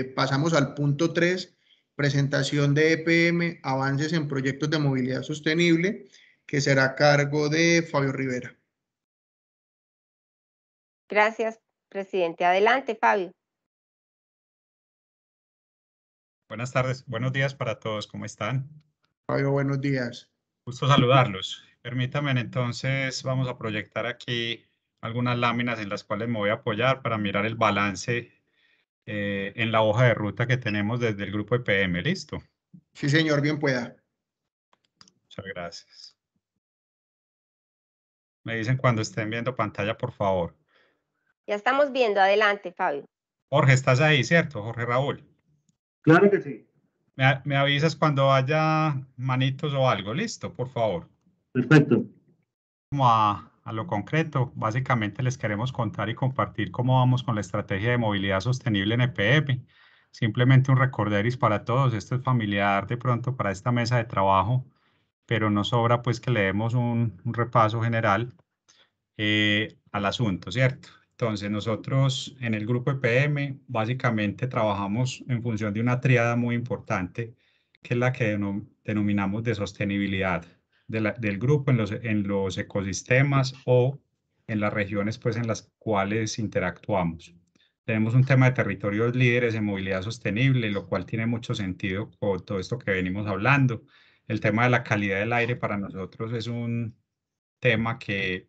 Eh, pasamos al punto 3, presentación de EPM, avances en proyectos de movilidad sostenible, que será a cargo de Fabio Rivera. Gracias, presidente. Adelante, Fabio. Buenas tardes, buenos días para todos, ¿cómo están? Fabio, buenos días. Gusto saludarlos. Permítanme entonces, vamos a proyectar aquí algunas láminas en las cuales me voy a apoyar para mirar el balance eh, en la hoja de ruta que tenemos desde el grupo de PM. ¿Listo? Sí, señor, bien pueda. Muchas gracias. Me dicen cuando estén viendo pantalla, por favor. Ya estamos viendo, adelante, Fabio. Jorge, estás ahí, ¿cierto? Jorge Raúl. Claro que sí. Me, me avisas cuando haya manitos o algo, listo, por favor. Perfecto. Vamos a a lo concreto, básicamente les queremos contar y compartir cómo vamos con la estrategia de movilidad sostenible en EPM. Simplemente un recorderis para todos, esto es familiar de pronto para esta mesa de trabajo, pero no sobra pues que le demos un, repaso general eh, al asunto, ¿cierto? Entonces nosotros en el grupo EPM básicamente trabajamos en función de una triada muy importante, que es la que denominamos de sostenibilidad, del grupo en los, ecosistemas o en las regiones pues, en las cuales interactuamos. Tenemos un tema de territorios líderes en movilidad sostenible, lo cual tiene mucho sentido con todo esto que venimos hablando. El tema de la calidad del aire para nosotros es un tema que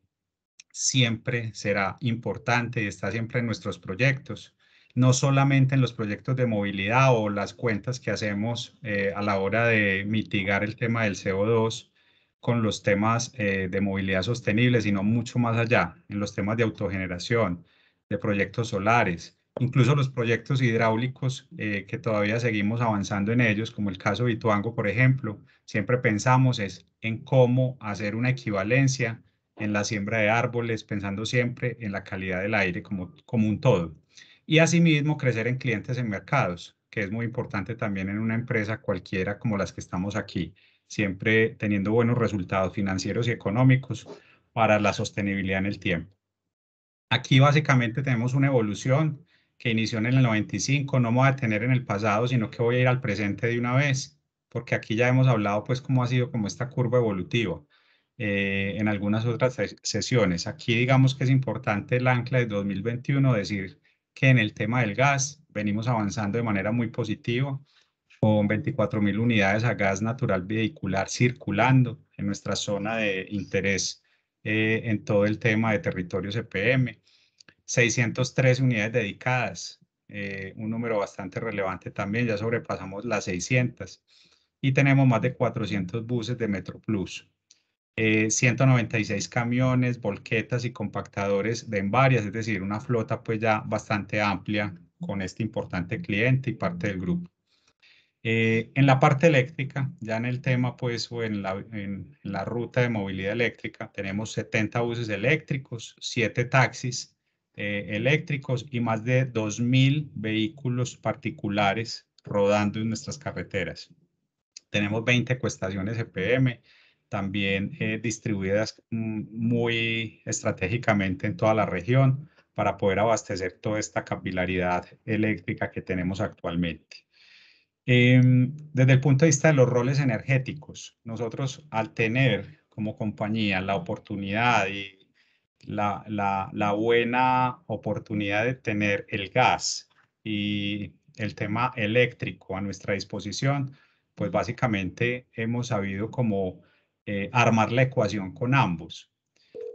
siempre será importante y está siempre en nuestros proyectos, no solamente en los proyectos de movilidad o las cuentas que hacemos eh, a la hora de mitigar el tema del CO2, con los temas eh, de movilidad sostenible, sino mucho más allá, en los temas de autogeneración, de proyectos solares, incluso los proyectos hidráulicos eh, que todavía seguimos avanzando en ellos, como el caso de Ituango, por ejemplo, siempre pensamos es en cómo hacer una equivalencia en la siembra de árboles, pensando siempre en la calidad del aire como, como un todo. Y asimismo crecer en clientes en mercados, que es muy importante también en una empresa cualquiera como las que estamos aquí siempre teniendo buenos resultados financieros y económicos para la sostenibilidad en el tiempo. Aquí básicamente tenemos una evolución que inició en el 95, no me voy a detener en el pasado, sino que voy a ir al presente de una vez, porque aquí ya hemos hablado pues cómo ha sido como esta curva evolutiva eh, en algunas otras sesiones. Aquí digamos que es importante el ancla de 2021, decir que en el tema del gas venimos avanzando de manera muy positiva, con 24.000 unidades a gas natural vehicular circulando en nuestra zona de interés eh, en todo el tema de territorio CPM. E 603 unidades dedicadas, eh, un número bastante relevante también, ya sobrepasamos las 600 y tenemos más de 400 buses de Metro Plus. 196 eh, camiones, volquetas y compactadores de en varias, es decir, una flota pues ya bastante amplia con este importante cliente y parte del grupo. Eh, en la parte eléctrica, ya en el tema, pues, o en la, ruta de movilidad eléctrica, tenemos 70 buses eléctricos, 7 taxis eh, eléctricos y más de 2.000 vehículos particulares rodando en nuestras carreteras. Tenemos 20 cuestaciones EPM, también eh, distribuidas mm, muy estratégicamente en toda la región para poder abastecer toda esta capilaridad eléctrica que tenemos actualmente. Em, desde el punto de vista de los roles energéticos, nosotros al tener como compañía la oportunidad y la, buena oportunidad de tener el gas y el tema eléctrico a nuestra disposición, pues básicamente hemos sabido como eh, armar la ecuación con ambos.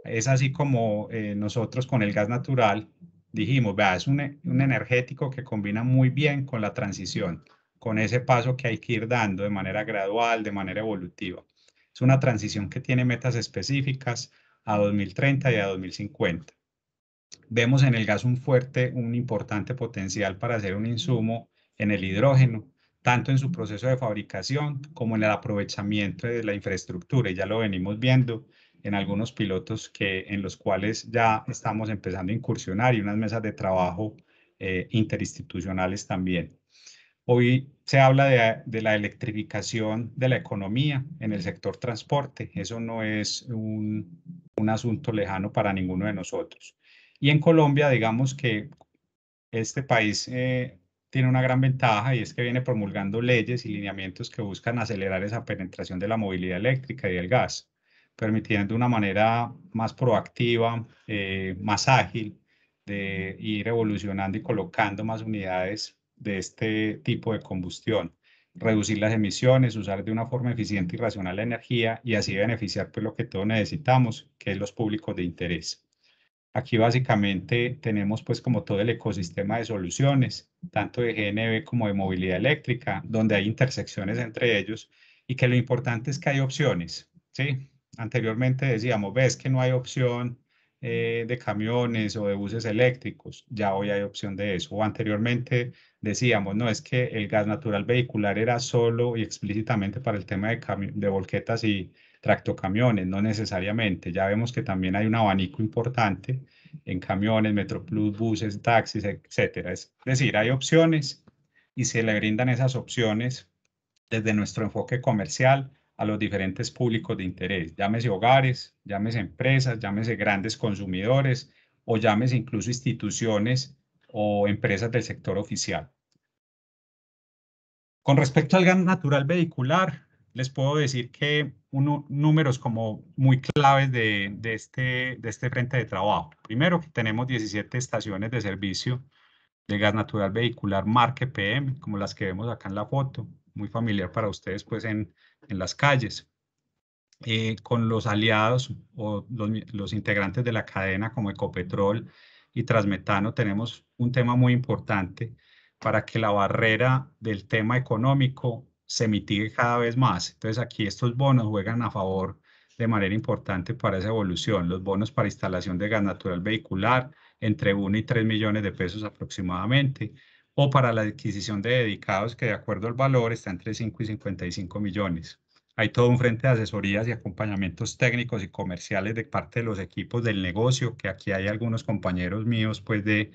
Es así como eh, nosotros con el gas natural dijimos, vea, es un, un energético que combina muy bien con la transición con ese paso que hay que ir dando de manera gradual, de manera evolutiva. Es una transición que tiene metas específicas a 2030 y a 2050. Vemos en el gas un fuerte, un importante potencial para hacer un insumo en el hidrógeno, tanto en su proceso de fabricación como en el aprovechamiento de la infraestructura. Y ya lo venimos viendo en algunos pilotos que, en los cuales ya estamos empezando a incursionar y unas mesas de trabajo eh, interinstitucionales también. Hoy se habla de, la electrificación de la economía en el sector transporte. Eso no es un, asunto lejano para ninguno de nosotros. Y en Colombia, digamos que este país eh, tiene una gran ventaja y es que viene promulgando leyes y lineamientos que buscan acelerar esa penetración de la movilidad eléctrica y el gas, permitiendo una manera más proactiva, eh, más ágil de ir evolucionando y colocando más unidades de este tipo de combustión, reducir las emisiones, usar de una forma eficiente y racional la energía y así beneficiar pues, lo que todos necesitamos, que es los públicos de interés. Aquí básicamente tenemos pues como todo el ecosistema de soluciones, tanto de GNB como de movilidad eléctrica, donde hay intersecciones entre ellos y que lo importante es que hay opciones, ¿sí? Anteriormente decíamos, ves que no hay opción eh, de camiones o de buses eléctricos, ya hoy hay opción de eso. O anteriormente decíamos, no, es que el gas natural vehicular era solo y explícitamente para el tema de, de volquetas y tractocamiones, no necesariamente. Ya vemos que también hay un abanico importante en camiones, Metroplus, buses, taxis, etcétera. Es decir, hay opciones y se le brindan esas opciones desde nuestro enfoque comercial a los diferentes públicos de interés, llámese hogares, llámese empresas, llámese grandes consumidores o llámese incluso instituciones o empresas del sector oficial. Con respecto al gas natural vehicular, les puedo decir que uno, números como muy claves de, de, este, de este frente de trabajo. Primero, que tenemos 17 estaciones de servicio de gas natural vehicular marque PM, como las que vemos acá en la foto, muy familiar para ustedes pues en, en las calles. Eh, con los aliados o los, los, integrantes de la cadena como Ecopetrol y Transmetano tenemos un tema muy importante para que la barrera del tema económico se mitigue cada vez más. Entonces aquí estos bonos juegan a favor de manera importante para esa evolución. Los bonos para instalación de gas natural vehicular entre 1 y 3 millones de pesos aproximadamente o para la adquisición de dedicados que de acuerdo al valor está entre 5 y 55 millones. Hay todo un frente de asesorías y acompañamientos técnicos y comerciales de parte de los equipos del negocio, que aquí hay algunos compañeros míos pues de,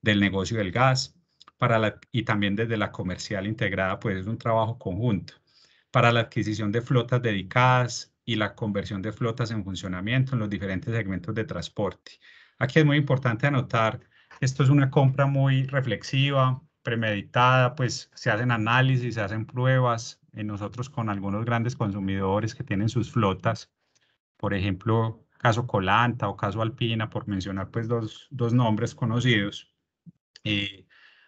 del negocio del gas, para la, y también desde la comercial integrada, pues es un trabajo conjunto. Para la adquisición de flotas dedicadas y la conversión de flotas en funcionamiento en los diferentes segmentos de transporte. Aquí es muy importante anotar esto es una compra muy reflexiva, premeditada, pues se hacen análisis, se hacen pruebas. En eh, nosotros con algunos grandes consumidores que tienen sus flotas, por ejemplo, caso Colanta o caso Alpina, por mencionar pues dos, dos nombres conocidos.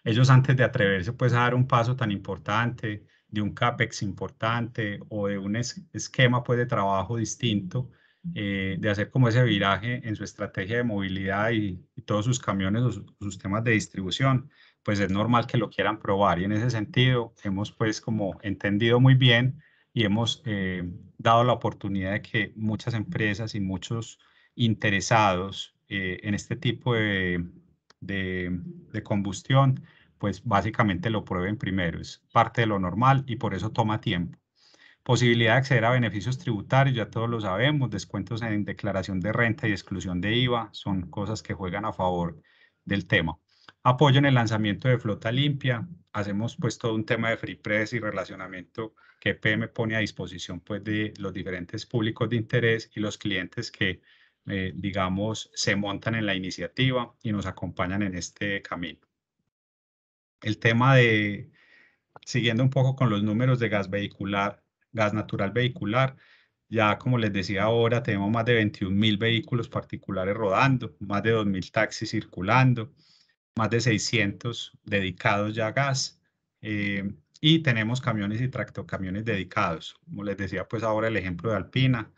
ellos antes de atreverse pues a dar un paso tan importante, de un CAPEX importante o de un esquema pues de trabajo distinto, eh, de hacer como ese viraje en su estrategia de movilidad y, todos sus camiones o sus temas de distribución, pues es normal que lo quieran probar. Y en ese sentido hemos pues como entendido muy bien y hemos eh, dado la oportunidad de que muchas empresas y muchos interesados eh, en este tipo de combustión, pues básicamente lo prueben primero. Es parte de lo normal y por eso toma tiempo. Posibilidad de acceder a beneficios tributarios, ya todos lo sabemos, descuentos en declaración de renta y exclusión de IVA son cosas que juegan a favor del tema. Apoyo en el lanzamiento de flota limpia, hacemos pues todo un tema de free press y relacionamiento que PM pone a disposición pues de los diferentes públicos de interés y los clientes que eh, digamos se montan en la iniciativa y nos acompañan en este camino. El tema de, siguiendo un poco con los números de gas vehicular, gas natural vehicular. Ya, como les decía ahora, tenemos más de 21 mil vehículos particulares rodando, más de 2 mil taxis circulando, más de 600 dedicados ya a gas. Eh, y tenemos camiones y tractocamiones dedicados. Como les decía, pues ahora el ejemplo de Alpina.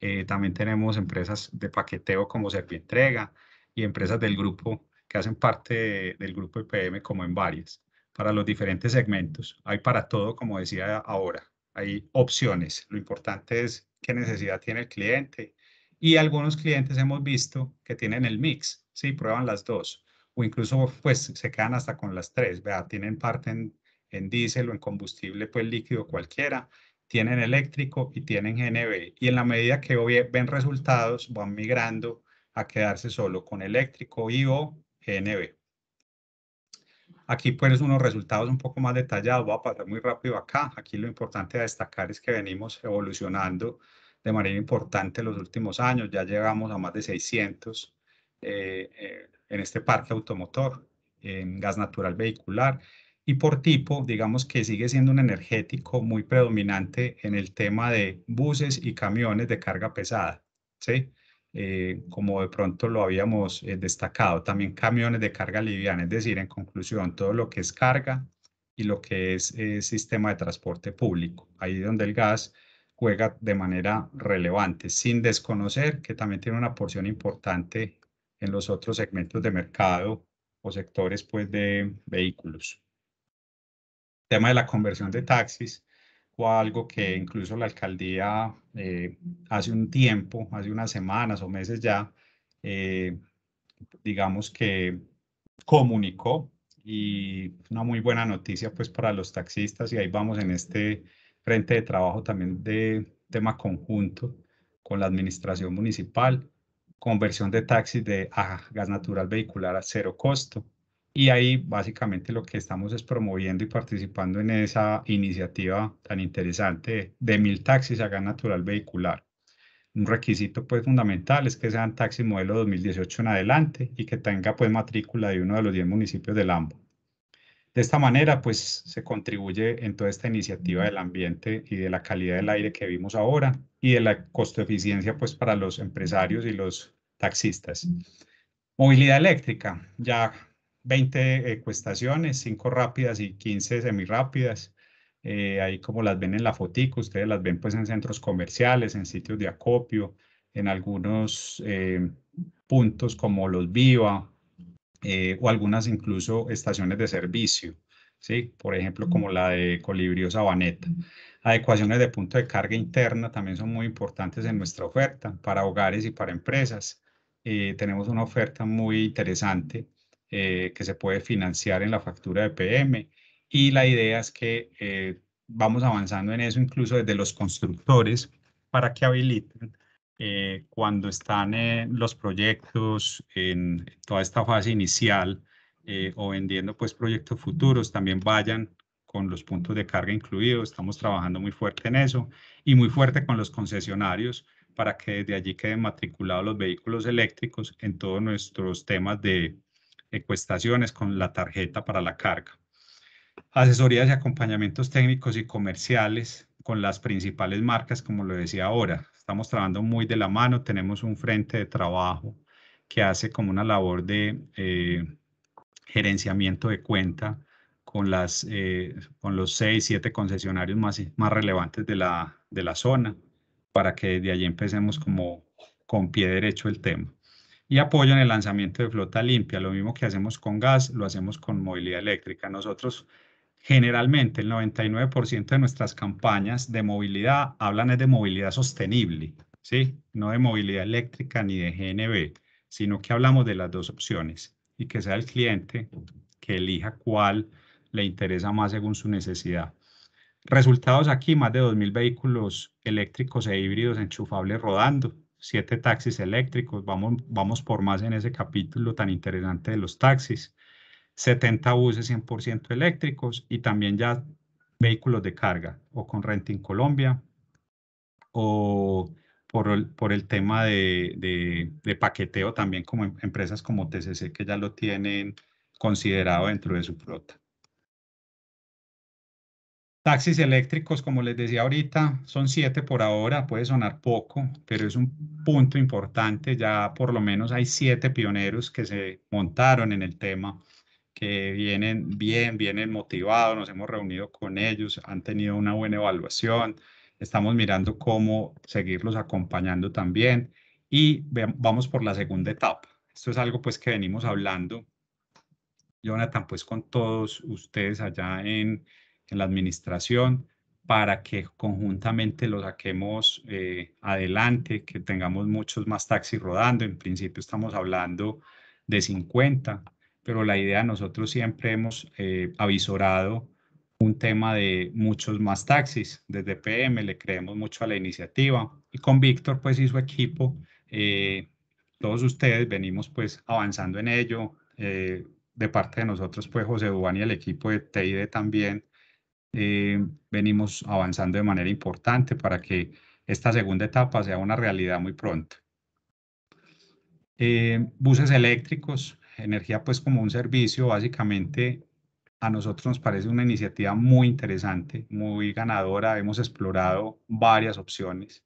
Eh, también tenemos empresas de paqueteo como entrega y empresas del grupo que hacen parte del grupo IPM como en varias, para los diferentes segmentos. Hay para todo, como decía ahora hay opciones. Lo importante es qué necesidad tiene el cliente. Y algunos clientes hemos visto que tienen el mix, ¿sí? Prueban las dos. O incluso, pues, se quedan hasta con las tres, Tienen parte en, en diésel o en combustible, pues, líquido cualquiera. Tienen eléctrico y tienen GNB. Y en la medida que ven resultados, van migrando a quedarse solo con eléctrico y o GNB. Aquí pues unos resultados un poco más detallados, voy a pasar muy rápido acá. Aquí lo importante a destacar es que venimos evolucionando de manera importante los últimos años. Ya llegamos a más de 600 eh, eh, en este parque automotor, en gas natural vehicular. Y por tipo, digamos que sigue siendo un energético muy predominante en el tema de buses y camiones de carga pesada. ¿sí? Eh, como de pronto lo habíamos eh, destacado. También camiones de carga liviana, es decir, en conclusión, todo lo que es carga y lo que es eh, sistema de transporte público, ahí donde el gas juega de manera relevante, sin desconocer que también tiene una porción importante en los otros segmentos de mercado o sectores pues, de vehículos. El tema de la conversión de taxis, algo que incluso la alcaldía eh, hace un tiempo, hace unas semanas o meses ya, eh, digamos que comunicó y una muy buena noticia pues para los taxistas y ahí vamos en este frente de trabajo también de tema conjunto con la administración municipal, conversión de taxis de gas natural vehicular a cero costo y ahí básicamente lo que estamos es promoviendo y participando en esa iniciativa tan interesante de mil taxis a gas natural vehicular. Un requisito pues fundamental es que sean taxis modelo 2018 en adelante y que tenga pues matrícula de uno de los 10 municipios del AMBO. De esta manera, pues se contribuye en toda esta iniciativa del ambiente y de la calidad del aire que vimos ahora y de la costo eficiencia, pues para los empresarios y los taxistas. Movilidad eléctrica. Ya 20 ecuestaciones, 5 rápidas y 15 semirápidas. Eh, ahí como las ven en la fotico, ustedes las ven pues en centros comerciales, en sitios de acopio, en algunos eh, puntos como los Viva eh, o algunas incluso estaciones de servicio, ¿sí? Por ejemplo, como la de Colibrio Sabaneta. Adecuaciones de punto de carga interna también son muy importantes en nuestra oferta para hogares y para empresas. tenemos una oferta muy interesante eh, que se puede financiar en la factura de PM y la idea es que eh, vamos avanzando en eso incluso desde los constructores para que habiliten eh, cuando están los proyectos en toda esta fase inicial o vendiendo pues proyectos futuros también vayan con los puntos de carga incluidos, estamos trabajando muy fuerte en eso y muy fuerte con los concesionarios para que desde allí queden matriculados los vehículos eléctricos en todos nuestros temas de ecuestaciones con la tarjeta para la carga. Asesorías y acompañamientos técnicos y comerciales con las principales marcas, como lo decía ahora. Estamos trabajando muy de la mano, tenemos un frente de trabajo que hace como una labor de eh, gerenciamiento de cuenta con, las, eh, con los seis, siete concesionarios más, más relevantes de la, de la zona para que desde allí empecemos como con pie derecho el tema y en el lanzamiento de flota limpia. Lo mismo que hacemos con gas, lo hacemos con movilidad eléctrica. Nosotros generalmente el 99% de nuestras campañas de movilidad hablan es de movilidad sostenible, ¿sí? No de movilidad eléctrica ni de GNB, sino que hablamos de las dos opciones y que sea el cliente que elija cuál le interesa más según su necesidad. Resultados aquí, más de 2.000 vehículos eléctricos e híbridos enchufables rodando, siete taxis eléctricos, vamos, vamos por más en ese capítulo tan interesante de los taxis, 70 buses 100% eléctricos y también ya vehículos de carga o con Renting Colombia o por el, por el tema de, de, paqueteo también como em-, empresas como TCC que ya lo tienen considerado dentro de su flota. Taxis eléctricos, como les decía ahorita, son siete por ahora, puede sonar poco, pero es un punto importante, ya por lo menos hay siete pioneros que se montaron en el tema, que vienen bien, vienen motivados, nos hemos reunido con ellos, han tenido una buena evaluación, estamos mirando cómo seguirlos acompañando también y vamos por la segunda etapa. Esto es algo pues que venimos hablando, Jonathan, pues con todos ustedes allá en en la administración para que conjuntamente lo saquemos eh, adelante, que tengamos muchos más taxis rodando. En principio estamos hablando de 50, pero la idea nosotros siempre hemos eh, avisorado un tema de muchos más taxis. Desde PM le creemos mucho a la iniciativa y con Víctor pues y su equipo, eh, todos ustedes venimos pues avanzando en ello. Eh, de parte de nosotros pues José Dubán y el equipo de TID también eh, venimos avanzando de manera importante para que esta segunda etapa sea una realidad muy pronto. Eh, buses eléctricos, energía pues como un servicio, básicamente a nosotros nos parece una iniciativa muy interesante, muy ganadora. Hemos explorado varias opciones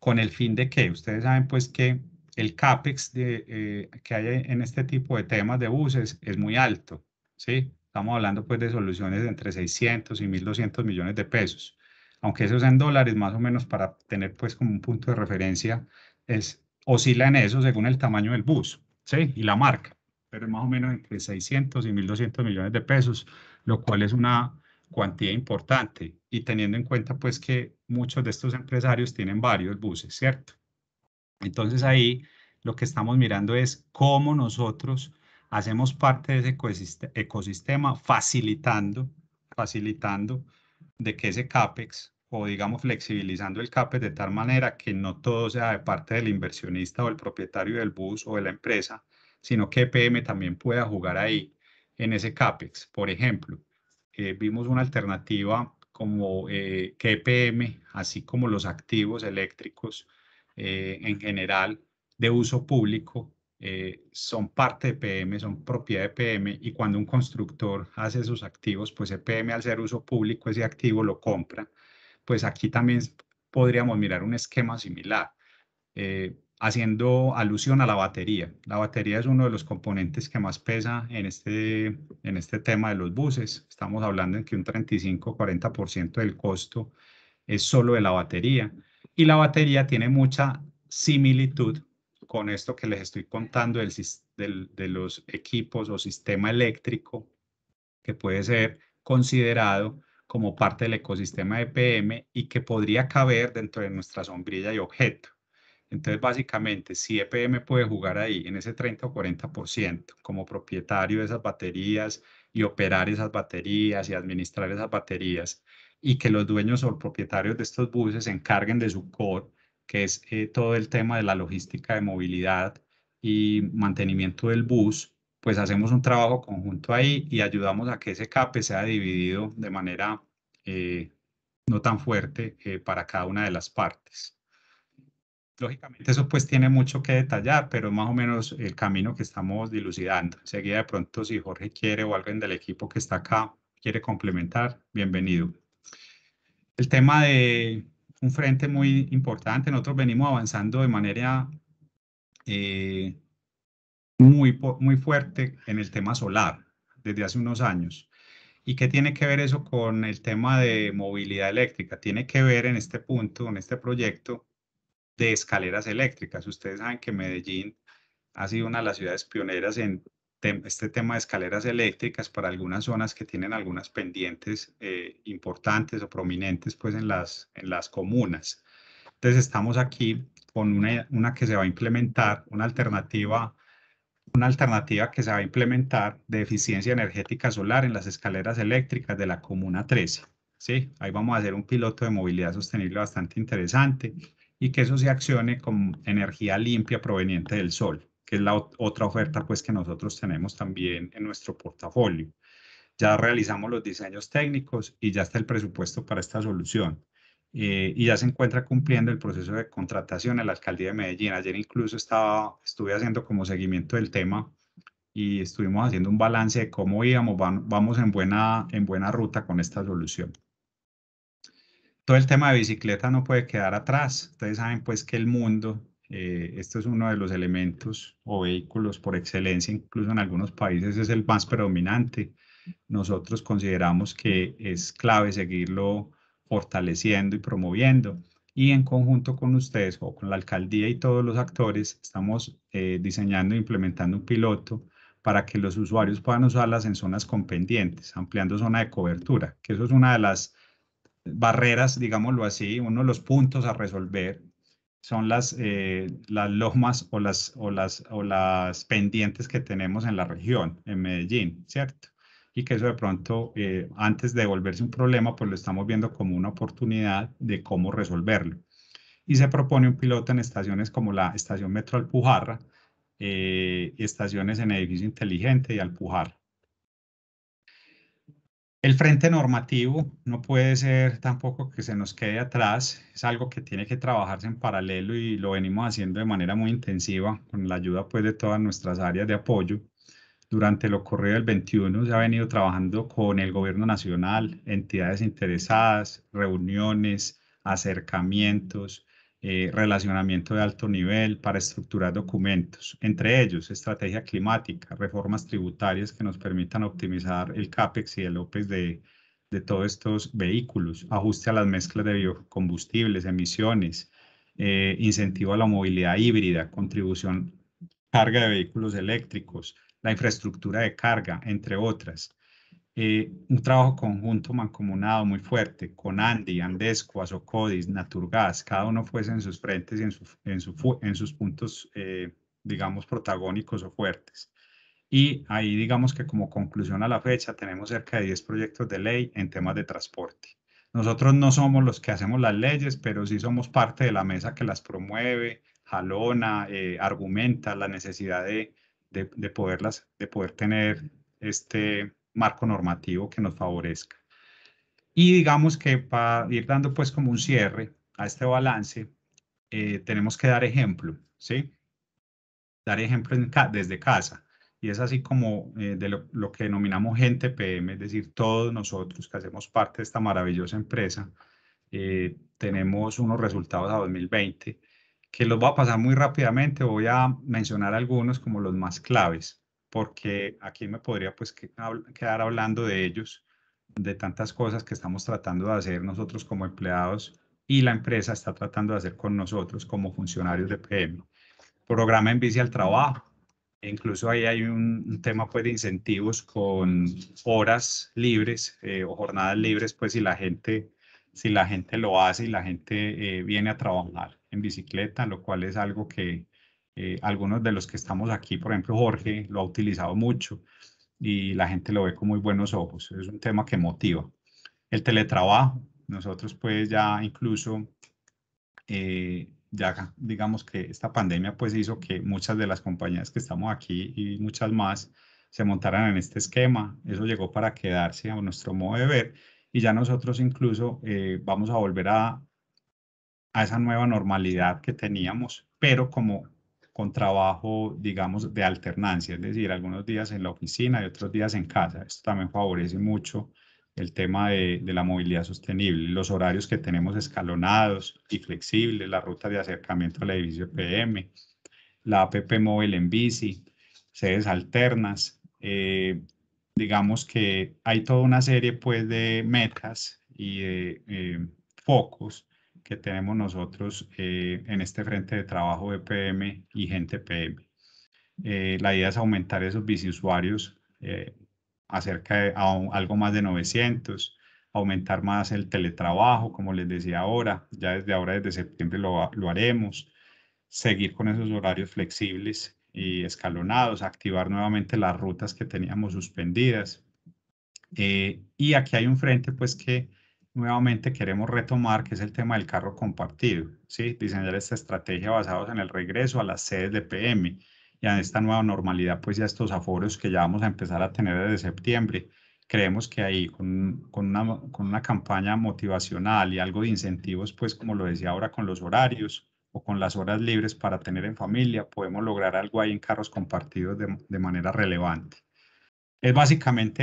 con el fin de que ustedes saben pues que el CAPEX de, eh, que hay en este tipo de temas de buses es muy alto, ¿sí? Estamos hablando pues de soluciones entre 600 y 1.200 millones de pesos. Aunque eso sea en dólares, más o menos para tener pues como un punto de referencia, es, oscila en eso según el tamaño del bus ¿sí? y la marca, pero más o menos entre 600 y 1.200 millones de pesos, lo cual es una cuantía importante y teniendo en cuenta pues que muchos de estos empresarios tienen varios buses, ¿cierto? Entonces ahí lo que estamos mirando es cómo nosotros hacemos parte de ese ecosistema facilitando, facilitando de que ese CAPEX o digamos flexibilizando el CAPEX de tal manera que no todo sea de parte del inversionista o el propietario del bus o de la empresa, sino que EPM también pueda jugar ahí en ese CAPEX. Por ejemplo, eh, vimos una alternativa como eh, que EPM, así como los activos eléctricos eh, en general de uso público, eh, son parte de PM, son propiedad de PM y cuando un constructor hace sus activos, pues EPM al ser uso público ese activo lo compra. Pues aquí también podríamos mirar un esquema similar, eh, haciendo alusión a la batería. La batería es uno de los componentes que más pesa en este, en este tema de los buses. Estamos hablando en que un 35-40% del costo es solo de la batería y la batería tiene mucha similitud con esto que les estoy contando del, de los equipos o sistema eléctrico que puede ser considerado como parte del ecosistema EPM y que podría caber dentro de nuestra sombrilla y objeto. Entonces, básicamente, si EPM puede jugar ahí en ese 30 o 40% como propietario de esas baterías y operar esas baterías y administrar esas baterías y que los dueños o propietarios de estos buses se encarguen de su core que es eh, todo el tema de la logística de movilidad y mantenimiento del bus, pues hacemos un trabajo conjunto ahí y ayudamos a que ese CAPE sea dividido de manera eh, no tan fuerte eh, para cada una de las partes. Lógicamente eso pues tiene mucho que detallar, pero más o menos el camino que estamos dilucidando. Enseguida de pronto si Jorge quiere o alguien del equipo que está acá quiere complementar, bienvenido. El tema de un frente muy importante. Nosotros venimos avanzando de manera eh, muy, muy fuerte en el tema solar desde hace unos años. ¿Y qué tiene que ver eso con el tema de movilidad eléctrica? Tiene que ver en este punto, en este proyecto de escaleras eléctricas. Ustedes saben que Medellín ha sido una de las ciudades pioneras en este tema de escaleras eléctricas para algunas zonas que tienen algunas pendientes eh, importantes o prominentes pues en las, en las comunas. Entonces estamos aquí con una, una que se va a implementar, una alternativa una alternativa que se va a implementar de eficiencia energética solar en las escaleras eléctricas de la Comuna 13. ¿sí? Ahí vamos a hacer un piloto de movilidad sostenible bastante interesante y que eso se accione con energía limpia proveniente del sol que es la otra oferta pues que nosotros tenemos también en nuestro portafolio. Ya realizamos los diseños técnicos y ya está el presupuesto para esta solución. Eh, y ya se encuentra cumpliendo el proceso de contratación en la alcaldía de Medellín. Ayer incluso estaba, estuve haciendo como seguimiento del tema y estuvimos haciendo un balance de cómo íbamos, vamos en buena, en buena ruta con esta solución. Todo el tema de bicicleta no puede quedar atrás. Ustedes saben pues que el mundo eh, esto es uno de los elementos o vehículos por excelencia, incluso en algunos países es el más predominante. Nosotros consideramos que es clave seguirlo fortaleciendo y promoviendo. Y en conjunto con ustedes o con la alcaldía y todos los actores, estamos eh, diseñando e implementando un piloto para que los usuarios puedan usarlas en zonas con pendientes, ampliando zona de cobertura, que eso es una de las barreras, digámoslo así, uno de los puntos a resolver son las, eh, las lomas o las, o, las, o las pendientes que tenemos en la región, en Medellín, ¿cierto? Y que eso de pronto, eh, antes de volverse un problema, pues lo estamos viendo como una oportunidad de cómo resolverlo. Y se propone un piloto en estaciones como la estación Metro Alpujarra, eh, estaciones en edificio inteligente y Alpujarra. El frente normativo no puede ser tampoco que se nos quede atrás, es algo que tiene que trabajarse en paralelo y lo venimos haciendo de manera muy intensiva con la ayuda pues de todas nuestras áreas de apoyo. Durante lo corrido del 21 se ha venido trabajando con el gobierno nacional, entidades interesadas, reuniones, acercamientos, eh, relacionamiento de alto nivel para estructurar documentos, entre ellos estrategia climática, reformas tributarias que nos permitan optimizar el CAPEX y el OPEX de, todos estos vehículos, ajuste a las mezclas de biocombustibles, emisiones, eh, incentivo a la movilidad híbrida, contribución, carga de vehículos eléctricos, la infraestructura de carga, entre otras. Eh, un trabajo conjunto mancomunado muy fuerte con Andy, Andescu Azocodis, Naturgas, cada uno fuese en sus frentes y en, en, en sus puntos, eh, digamos, protagónicos o fuertes. Y ahí digamos que como conclusión a la fecha tenemos cerca de 10 proyectos de ley en temas de transporte. Nosotros no somos los que hacemos las leyes, pero sí somos parte de la mesa que las promueve, jalona, eh, argumenta la necesidad de, de, de, poderlas, de poder tener este, marco normativo que nos favorezca. Y digamos que para ir dando pues como un cierre a este balance, eh, tenemos que dar ejemplo, ¿sí? Dar ejemplo desde casa. Y es así como eh, de lo, que denominamos gente PM, es decir, todos nosotros que hacemos parte de esta maravillosa empresa, eh, tenemos unos resultados a 2020 que los va a pasar muy rápidamente, voy a mencionar algunos como los más claves porque aquí me podría pues quedar hablando de ellos, de tantas cosas que estamos tratando de hacer nosotros como empleados y la empresa está tratando de hacer con nosotros como funcionarios de PM. Programa en bici al trabajo. incluso ahí hay un, tema pues de incentivos con horas libres eh, o jornadas libres, pues si la gente si la gente lo hace y la gente eh, viene a trabajar en bicicleta, lo cual es algo que, eh, algunos de los que estamos aquí, por ejemplo, Jorge lo ha utilizado mucho y la gente lo ve con muy buenos ojos. Es un tema que motiva. El teletrabajo, nosotros pues ya incluso, eh, ya digamos que esta pandemia pues hizo que muchas de las compañías que estamos aquí y muchas más se montaran en este esquema. Eso llegó para quedarse a nuestro modo de ver y ya nosotros incluso eh, vamos a volver a, a esa nueva normalidad que teníamos, pero como con trabajo, digamos, de alternancia, es decir, algunos días en la oficina y otros días en casa. Esto también favorece mucho el tema de, la movilidad sostenible, los horarios que tenemos escalonados y flexibles, la ruta de acercamiento al edificio PM, la APP móvil en bici, sedes alternas. Eh, digamos que hay toda una serie pues, de metas y de eh, focos que tenemos nosotros eh, en este frente de trabajo de PM y gente PM. Eh, la idea es aumentar esos biciusuarios eh, acerca de a algo más de 900, aumentar más el teletrabajo, como les decía ahora, ya desde ahora, desde septiembre lo, lo haremos, seguir con esos horarios flexibles y escalonados, activar nuevamente las rutas que teníamos suspendidas. Eh, y aquí hay un frente pues que nuevamente queremos retomar, que es el tema del carro compartido, ¿sí? diseñar esta estrategia basados en el regreso a las sedes de PM y en esta nueva normalidad, pues ya estos aforos que ya vamos a empezar a tener desde septiembre. Creemos que ahí con, una, campaña motivacional y algo de incentivos, pues como lo decía ahora con los horarios o con las horas libres para tener en familia, podemos lograr algo ahí en carros compartidos de, de manera relevante. Es básicamente